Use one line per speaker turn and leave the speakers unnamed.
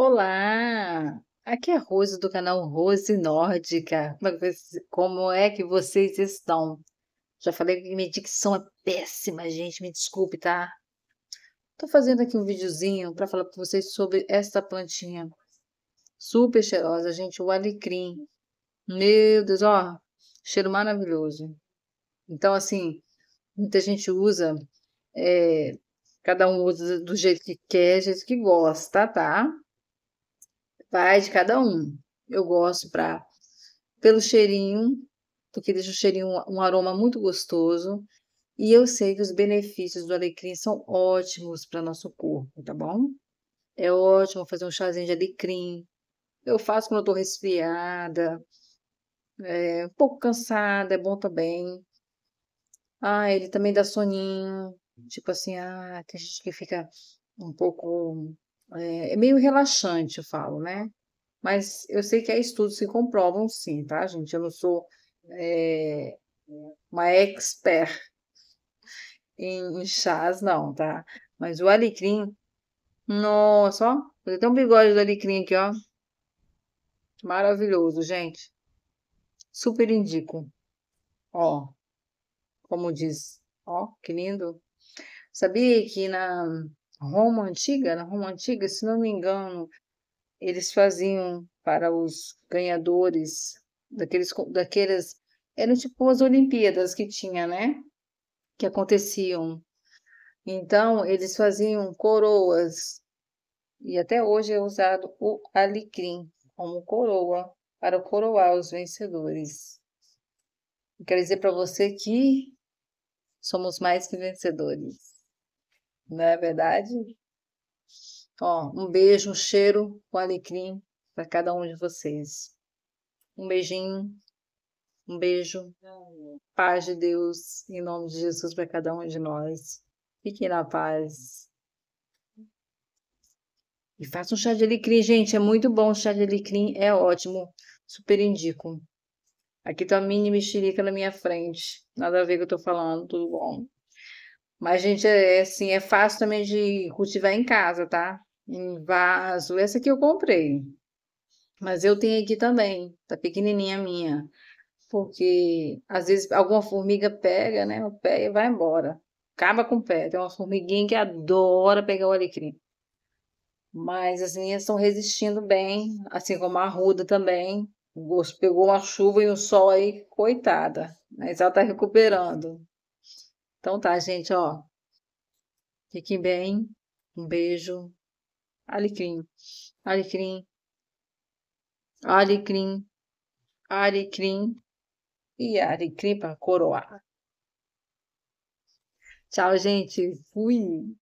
Olá! Aqui é a Rose do canal Rose Nórdica. É como é que vocês estão? Já falei que minha dicção é péssima, gente, me desculpe, tá? Tô fazendo aqui um videozinho para falar para vocês sobre esta plantinha super cheirosa, gente, o alecrim. Meu Deus, ó, cheiro maravilhoso. Então, assim, muita gente usa, é, cada um usa do jeito que quer, do jeito que gosta, tá? Vai de cada um. Eu gosto pra, pelo cheirinho, porque deixa o cheirinho um, um aroma muito gostoso. E eu sei que os benefícios do alecrim são ótimos para nosso corpo, tá bom? É ótimo fazer um chazinho de alecrim. Eu faço quando eu tô resfriada, é, um pouco cansada, é bom também. Ah, ele também dá soninho. Tipo assim, ah, tem gente que fica um pouco é, é meio relaxante, eu falo, né? Mas eu sei que há estudos que comprovam sim, tá, gente? Eu não sou é, uma expert em, em, chás, não, tá? Mas o alecrim, nossa, ó, tem um bigode do alecrim aqui, ó. Maravilhoso, gente. Super indico. Ó, como diz, ó, que lindo. Sabia que na Roma Antiga, na Roma Antiga, se não me engano, eles faziam para os ganhadores daqueles, daqueles eram tipo as Olimpíadas que tinha, né? Que aconteciam. Então, eles faziam coroas, e até hoje é usado o alecrim como coroa, para coroar os vencedores. Quero dizer para você que somos mais que vencedores não é verdade? Ó, um beijo, um cheiro, um alecrim para cada um de vocês. Um beijinho, um beijo. Paz de Deus, em nome de Jesus, para cada um de nós. Fiquem na paz. E faça um chá de alecrim, gente. É muito bom. O chá de alecrim é ótimo. Super indico. Aqui tá a mini mexerica na minha frente. Nada a ver com o que eu tô falando. Tudo bom. Mas, gente, é, é assim, é fácil também de cultivar em casa, tá? Em vaso. Essa aqui eu comprei. Mas eu tenho aqui também, tá pequenininha minha. Porque às vezes alguma formiga pega, né? O pé e vai embora. Acaba com o pé. Tem uma formiguinha que adora pegar o alecrim. Mas as assim, minhas estão resistindo bem, assim como a arruda também. Pegou uma chuva e um sol aí, coitada. Mas ela tá recuperando. Então tá, gente, ó. Fiquem bem. Um beijo. Alecrim. Alecrim. Alecrim. Alecrim. E alecrim para coroar. Tchau, gente. Fui.